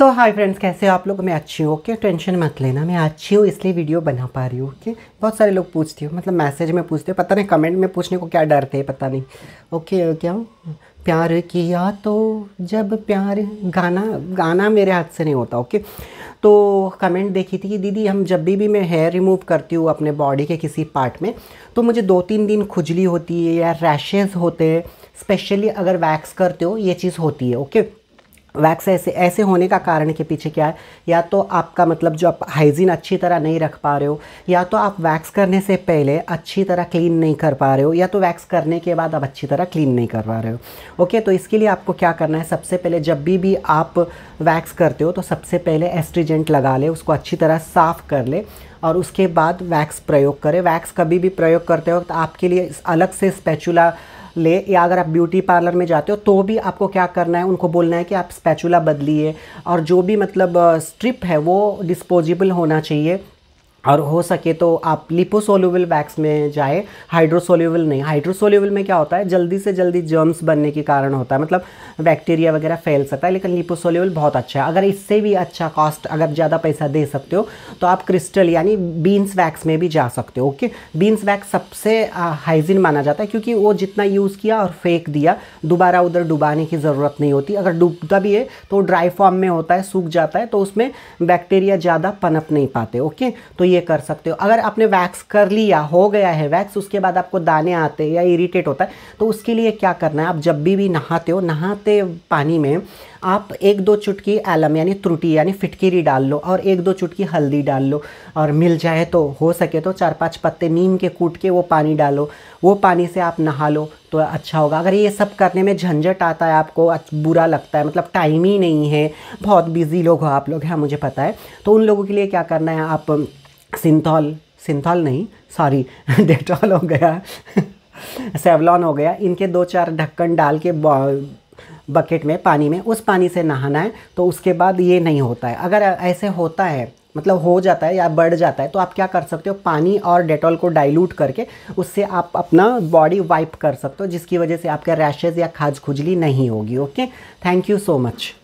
तो hi friends कैसे हो आप लोग मैं अच्छी हूँ ओके टेंशन मत लेना मैं अच्छी हूँ इसलिए वीडियो बना पा रही हूँ ओके बहुत सारे लोग पूछते हो मतलब मैसेज में पूछते हो पता नहीं कमेंट में पूछने को क्या डरते हैं पता नहीं ओके क्या हूँ प्यार किया तो जब प्यार गाना गाना मेरे हाथ से नहीं होता ओके तो कमेंट देखी थी कि दीदी हम जब भी भी मैं हेयर रिमूव करती हूँ अपने बॉडी के किसी पार्ट में तो मुझे दो तीन दिन खुजली होती है या रैशेज़ होते हैं स्पेशली अगर वैक्स करते हो ये चीज़ होती है ओके वैक्स ऐसे ऐसे होने का कारण के पीछे क्या है या तो आपका मतलब जो आप हाइजीन अच्छी तरह नहीं रख पा रहे हो या तो आप वैक्स करने से पहले अच्छी तरह क्लीन नहीं कर पा रहे हो या तो वैक्स करने के बाद आप अच्छी तरह क्लीन नहीं कर पा रहे हो ओके तो इसके लिए आपको क्या करना है सबसे पहले जब भी भी आप वैक्स करते हो तो सबसे पहले एस्ट्रीजेंट लगा ले उसको अच्छी तरह साफ़ कर ले और उसके बाद वैक्स प्रयोग करें वैक्स कभी भी प्रयोग करते वक्त आपके लिए अलग से स्पैचुला ले या अगर आप ब्यूटी पार्लर में जाते हो तो भी आपको क्या करना है उनको बोलना है कि आप स्पैचुला बदलिए और जो भी मतलब स्ट्रिप है वो डिस्पोजिबल होना चाहिए और हो सके तो आप लिपोसोल्यूबल वैक्स में जाए हाइड्रोसोल्यूबल नहीं हाइड्रोसोल्यूबल में क्या होता है जल्दी से जल्दी जर्म्स बनने के कारण होता है मतलब बैक्टीरिया वगैरह फैल सकता है लेकिन लिपोसोल्यूबल बहुत अच्छा है अगर इससे भी अच्छा कॉस्ट अगर ज़्यादा पैसा दे सकते हो तो आप क्रिस्टल यानी बीन्स वैक्स में भी जा सकते हो ओके बीन्स वैक्स सबसे हाइजीन माना जाता है क्योंकि वो जितना यूज़ किया और फेंक दिया दोबारा उधर डुबाने की ज़रूरत नहीं होती अगर डूबता भी है तो ड्राई फॉर्म में होता है सूख जाता है तो उसमें बैक्टीरिया ज़्यादा पनप नहीं पाते ओके तो ये कर सकते हो अगर आपने वैक्स कर लिया हो गया है वैक्स उसके बाद आपको दाने आते हैं या इरीटेट होता है तो उसके लिए क्या करना है आप जब भी भी नहाते हो नहाते पानी में आप एक दो चुटकी एलम यानी त्रुटि यानी फिटकीरी डाल लो और एक दो चुटकी हल्दी डाल लो और मिल जाए तो हो सके तो चार पांच पत्ते नीम के कूट के वो पानी डालो वो पानी से आप नहा लो तो अच्छा होगा अगर ये सब करने में झंझट आता है आपको बुरा लगता है मतलब टाइम ही नहीं है बहुत बिजी लोग हो आप लोग हैं हाँ, मुझे पता है तो उन लोगों के लिए क्या करना है आप सिंथॉल सिंथॉल नहीं सॉरी डेटॉल हो गया सेवलॉन हो गया इनके दो चार ढक्कन डाल के बकेट में पानी में उस पानी से नहाना है तो उसके बाद ये नहीं होता है अगर ऐसे होता है मतलब हो जाता है या बढ़ जाता है तो आप क्या कर सकते हो पानी और डेटॉल को डाइल्यूट करके उससे आप अपना बॉडी वाइप कर सकते हो जिसकी वजह से आपके रैशेज़ या खाज खुजली नहीं होगी okay thank you so much